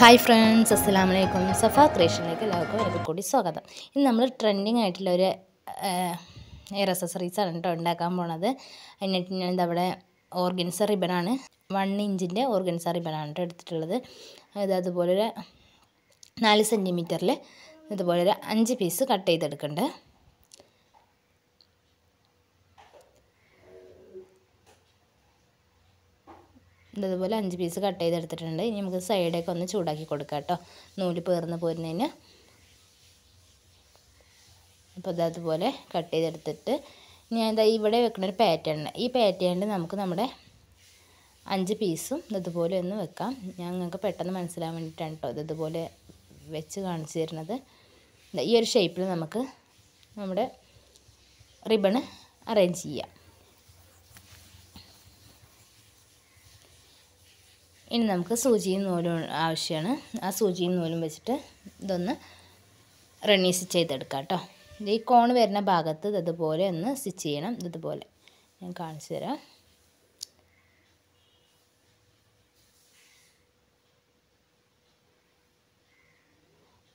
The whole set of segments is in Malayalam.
ഹായ് ഫ്രണ്ട്സ് അസ്സാം വലൈക്കും സഫ ക്രിയേഷനിലേക്ക് എല്ലാവർക്കും ഒരു കൂടി സ്വാഗതം ഇന്ന് നമ്മൾ ട്രെൻഡിങ് ആയിട്ടുള്ള ഒരു എയർ അസസറീസാണ് കേട്ടോ ഉണ്ടാക്കാൻ പോണത് അതിനായിട്ട് ഞാൻ അവിടെ ഓർഗൻസ റിബണാണ് വൺ ഇഞ്ചിൻ്റെ ഓർഗൻസ റിബണാണ് കേട്ടോ എടുത്തിട്ടുള്ളത് ഇത് അതുപോലെ ഒരു നാല് സെൻറ്റിമീറ്ററിൽ ഇതുപോലെ ഒരു അഞ്ച് പീസ് കട്ട് ചെയ്തെടുക്കുന്നുണ്ട് ഇതുപോലെ അഞ്ച് പീസ് കട്ട് ചെയ്തെടുത്തിട്ടുണ്ട് ഇനി നമുക്ക് സൈഡൊക്കെ ഒന്ന് ചൂടാക്കി കൊടുക്കാം കേട്ടോ നൂല് പേർന്ന് പോരുന്നതിന് അപ്പോൾ ഇത് അതുപോലെ കട്ട് ചെയ്തെടുത്തിട്ട് ഞാൻ ഇതാ ഇവിടെ വെക്കുന്ന ഒരു പാറ്റേൺ ഈ പാറ്റേണിൽ നമുക്ക് നമ്മുടെ അഞ്ച് പീസും ഇതുപോലെ ഒന്ന് വെക്കാം ഞാൻ നിങ്ങൾക്ക് പെട്ടെന്ന് മനസ്സിലാൻ വേണ്ടിയിട്ടാണ് കേട്ടോ ഇതുപോലെ വെച്ച് കാണിച്ചു തരുന്നത് ഈ ഒരു ഷേപ്പിൽ നമുക്ക് നമ്മുടെ റിബണ് അറേഞ്ച് ചെയ്യാം ഇനി നമുക്ക് സൂചിയും നൂലും ആവശ്യമാണ് ആ സൂചിയും നൂലും വെച്ചിട്ട് ഇതൊന്ന് സ്റ്റിച്ച് ചെയ്തെടുക്കാം കേട്ടോ ഈ കോൺ വരുന്ന ഭാഗത്ത് ഇതുപോലെ ഒന്ന് സ്റ്റിച്ച് ചെയ്യണം ഇതുപോലെ ഞാൻ കാണിച്ചു തരാം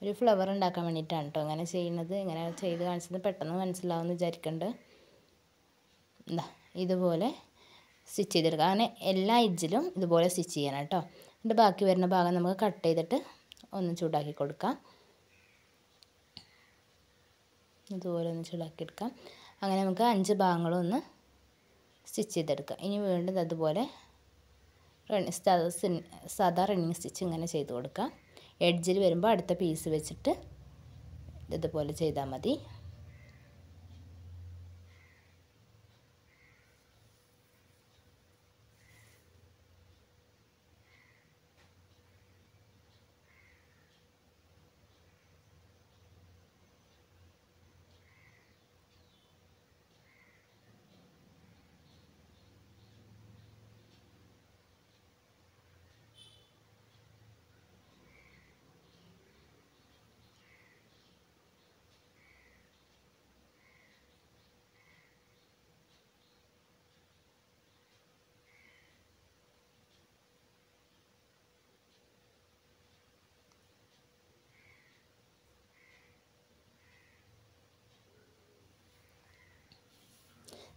ഒരു ഫ്ലവർ ഉണ്ടാക്കാൻ വേണ്ടിയിട്ടാണ് കേട്ടോ അങ്ങനെ ചെയ്യുന്നത് ഇങ്ങനെ ചെയ്ത് കാണിച്ചത് പെട്ടെന്ന് മനസ്സിലാവുമെന്ന് വിചാരിക്കുന്നുണ്ട് എന്താ ഇതുപോലെ സ്റ്റിച്ച് ചെയ്തെടുക്കുക അങ്ങനെ എല്ലാ എഡ്ജിലും ഇതുപോലെ സ്റ്റിച്ച് ചെയ്യണം കേട്ടോ എന്നിട്ട് ബാക്കി വരുന്ന ഭാഗം നമുക്ക് കട്ട് ചെയ്തിട്ട് ഒന്ന് ചൂടാക്കി കൊടുക്കാം ഇതുപോലെ ഒന്ന് ചൂടാക്കി എടുക്കാം അങ്ങനെ നമുക്ക് അഞ്ച് ഭാഗങ്ങളും ഒന്ന് സ്റ്റിച്ച് ചെയ്തെടുക്കുക ഇനി വീണ്ടും അതുപോലെ സാധാ റണ്ണിങ് സ്റ്റിച്ച് ഇങ്ങനെ ചെയ്ത് കൊടുക്കാം എഡ്ജിൽ വരുമ്പോൾ അടുത്ത പീസ് വെച്ചിട്ട് ഇതുപോലെ ചെയ്താൽ മതി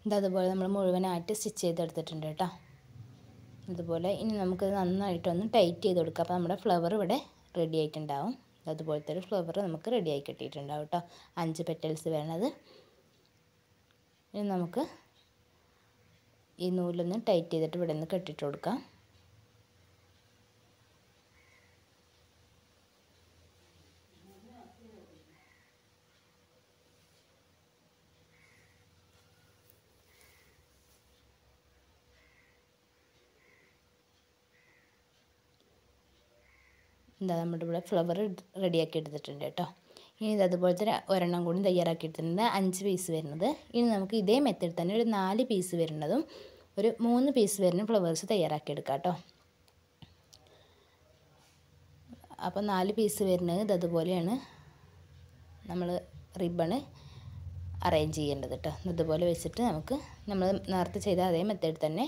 ഇതതുപോലെ നമ്മൾ മുഴുവനായിട്ട് സ്റ്റിച്ച് ചെയ്തെടുത്തിട്ടുണ്ട് കേട്ടോ അതുപോലെ ഇനി നമുക്ക് നന്നായിട്ടൊന്ന് ടൈറ്റ് ചെയ്ത് കൊടുക്കാം അപ്പോൾ നമ്മുടെ ഫ്ലവർ ഇവിടെ റെഡി ആയിട്ടുണ്ടാവും അതുപോലത്തെ ഒരു ഫ്ലവർ നമുക്ക് ആയി കിട്ടിയിട്ടുണ്ടാവും കേട്ടോ അഞ്ച് പെറ്റൽസ് വേണത് ഇനി നമുക്ക് ഈ നൂലൊന്ന് ടൈറ്റ് ചെയ്തിട്ട് ഇവിടെ നിന്ന് കെട്ടിട്ട് കൊടുക്കാം എന്താ നമ്മുടെ ഇവിടെ ഫ്ലവർ റെഡിയാക്കി എടുത്തിട്ടുണ്ട് കേട്ടോ ഇനി ഇതുപോലെ തന്നെ ഒരെണ്ണം കൂടി തയ്യാറാക്കി എടുത്തിട്ടുണ്ട് അഞ്ച് പീസ് വരുന്നത് ഇനി നമുക്ക് ഇതേ മെത്തേഡ് തന്നെ ഒരു നാല് പീസ് വരുന്നതും ഒരു മൂന്ന് പീസ് വരുന്ന ഫ്ലവേഴ്സ് തയ്യാറാക്കി എടുക്കാം കേട്ടോ അപ്പോൾ നാല് പീസ് വരുന്നത് ഇതതുപോലെയാണ് നമ്മൾ റിബണ് അറേഞ്ച് ചെയ്യേണ്ടത് കേട്ടോ ഇതുപോലെ വെച്ചിട്ട് നമുക്ക് നമ്മൾ നേരത്തെ ചെയ്ത അതേ മെത്തേഡ് തന്നെ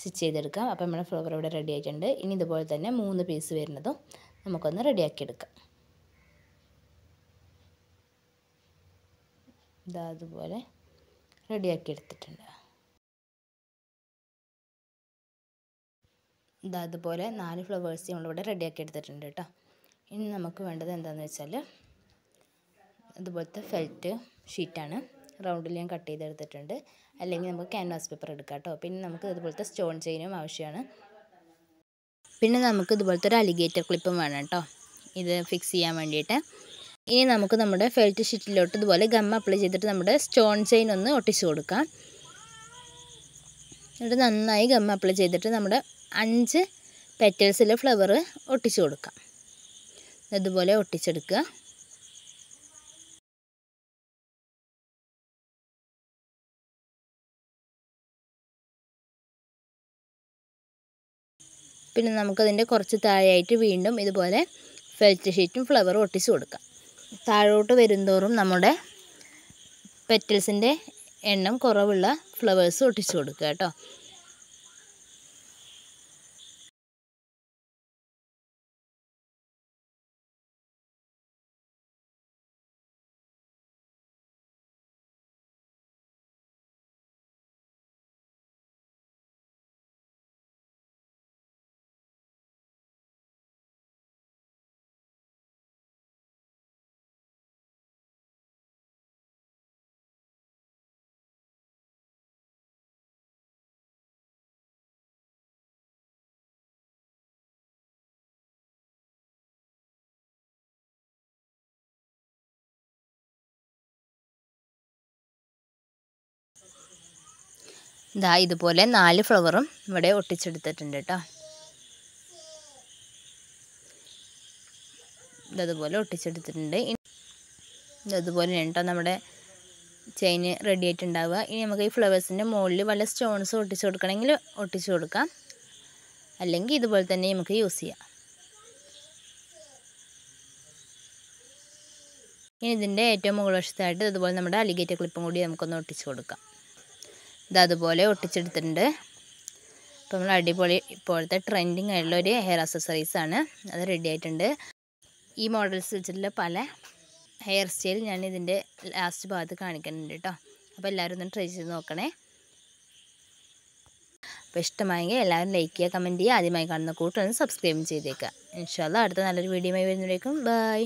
സ്റ്റിച്ച് ചെയ്തെടുക്കാം അപ്പോൾ നമ്മുടെ ഫ്ലവർ ഇവിടെ റെഡി ആയിട്ടുണ്ട് ഇനി ഇതുപോലെ തന്നെ മൂന്ന് പീസ് വരുന്നതും നമുക്കൊന്ന് റെഡിയാക്കിയെടുക്കാം ഇതാ അതുപോലെ റെഡിയാക്കി എടുത്തിട്ടുണ്ട് ഇതാ അതുപോലെ നാല് ഫ്ലവേഴ്സ് നമ്മളിവിടെ റെഡിയാക്കി എടുത്തിട്ടുണ്ട് കേട്ടോ ഇനി നമുക്ക് വേണ്ടത് എന്താണെന്ന് വെച്ചാൽ അതുപോലത്തെ ഫെൽറ്റ് ഷീറ്റാണ് റൗണ്ടിൽ ഞാൻ കട്ട് ചെയ്തെടുത്തിട്ടുണ്ട് അല്ലെങ്കിൽ നമുക്ക് ക്യാൻവാസ് പേപ്പർ എടുക്കാം കേട്ടോ പിന്നെ നമുക്ക് അതുപോലത്തെ സ്റ്റോൺ ചെയിനും ആവശ്യമാണ് പിന്നെ നമുക്ക് ഇതുപോലത്തെ ഒരു അലിഗേറ്റർ ക്ലിപ്പും വേണം കേട്ടോ ഇത് ഫിക്സ് ചെയ്യാൻ വേണ്ടിയിട്ട് ഇനി നമുക്ക് നമ്മുടെ ഫെൽറ്റ് ഷീറ്റിലോട്ട് ഇതുപോലെ ഗം അപ്ലൈ ചെയ്തിട്ട് നമ്മുടെ സ്റ്റോൺ ചെയിൻ ഒന്ന് ഒട്ടിച്ചു കൊടുക്കാം എന്നിട്ട് നന്നായി ഗം അപ്ലൈ ചെയ്തിട്ട് നമ്മുടെ അഞ്ച് പെറ്റൽസിലെ ഫ്ലവർ ഒട്ടിച്ചു കൊടുക്കാം ഇതുപോലെ ഒട്ടിച്ചെടുക്കുക പിന്നെ നമുക്കതിൻ്റെ കുറച്ച് താഴെയായിട്ട് വീണ്ടും ഇതുപോലെ ഫെൽറ്റ് ഷീറ്റും ഫ്ലവറും ഒട്ടിച്ച് കൊടുക്കാം താഴോട്ട് വരുന്തോറും നമ്മുടെ പെറ്റൽസിൻ്റെ എണ്ണം കുറവുള്ള ഫ്ലവേഴ്സ് ഒട്ടിച്ച് കൊടുക്കുക കേട്ടോ ഇതാ ഇതുപോലെ നാല് ഫ്ലവറും ഇവിടെ ഒട്ടിച്ചെടുത്തിട്ടുണ്ട് കേട്ടോ ഇതതുപോലെ ഒട്ടിച്ചെടുത്തിട്ടുണ്ട് ഇതുപോലെ കേട്ടോ നമ്മുടെ ചെയിൻ റെഡി ആയിട്ടുണ്ടാവുക ഇനി നമുക്ക് ഈ ഫ്ലവേഴ്സിൻ്റെ മുകളിൽ വല്ല സ്റ്റോൺസ് ഒട്ടിച്ചു കൊടുക്കണമെങ്കിൽ ഒട്ടിച്ചു കൊടുക്കാം അല്ലെങ്കിൽ ഇതുപോലെ തന്നെ നമുക്ക് യൂസ് ചെയ്യാം ഇനി ഇതിൻ്റെ ഏറ്റവും മുകൾ വശത്തായിട്ട് ഇതുപോലെ നമ്മുടെ അലിഗേറ്റ ക്ലിപ്പും കൂടി നമുക്കൊന്ന് ഒട്ടിച്ചു കൊടുക്കാം അതുപോലെ ഒട്ടിച്ചെടുത്തിട്ടുണ്ട് അപ്പോൾ നമ്മൾ അടിപൊളി ഇപ്പോഴത്തെ ട്രെൻഡിങ് ആയിട്ടുള്ള ഒരു ഹെയർ ആണ് അത് റെഡി ആയിട്ടുണ്ട് ഈ മോഡൽസ് വെച്ചിട്ടുള്ള പല ഹെയർ സ്റ്റൈൽ ഞാൻ ഇതിൻ്റെ ലാസ്റ്റ് ഭാഗത്ത് കാണിക്കുന്നുണ്ട് കേട്ടോ അപ്പോൾ എല്ലാവരും ഒന്ന് ട്രൈ ചെയ്ത് നോക്കണേ അപ്പോൾ ഇഷ്ടമായെങ്കിൽ എല്ലാവരും ലൈക്ക് ചെയ്യുക കമൻറ്റ് ചെയ്യുക ആദ്യമായി കാണുന്ന കൂട്ടൊന്ന് സബ്സ്ക്രൈബ് ചെയ്തേക്കുക ഇൻഷാല്ല അടുത്ത നല്ലൊരു ആയി വരുന്നതിലേക്കും ബൈ